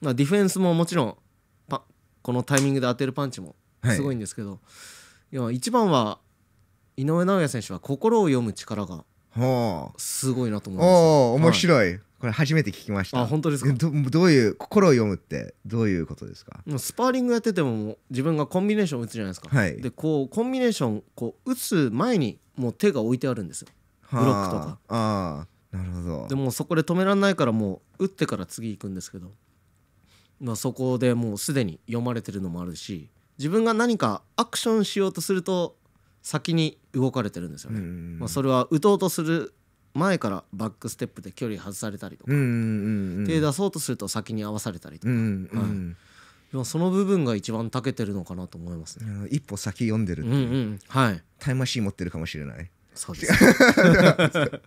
まあ、ディフェンスももちろんパこのタイミングで当てるパンチもすごいんですけど、はい、一番は井上尚弥選手は心を読む力がすごいなと思います、ね、お面白い、はい、これ初めて聞きましたあ本当ですかどどういう心を読むってどういうことですかスパーリングやってても自分がコンビネーション打つじゃないですか、はい、でこうコンビネーションこう打つ前にもう手が置いてあるんですよブロックとかああなるほどでもそこで止められないからもう打ってから次行くんですけどまあ、そこでもうすでに読まれてるのもあるし自分が何かアクションしようとすると先に動かれてるんですよね。まあ、それは打とうとする前からバックステップで距離外されたりとか手出そうとすると先に合わされたりとか、はい、その部分が一番長けてるのかなと思いますね一歩先読んでるって、うんうん、はい、タイムマシーン持ってるかもしれないそうです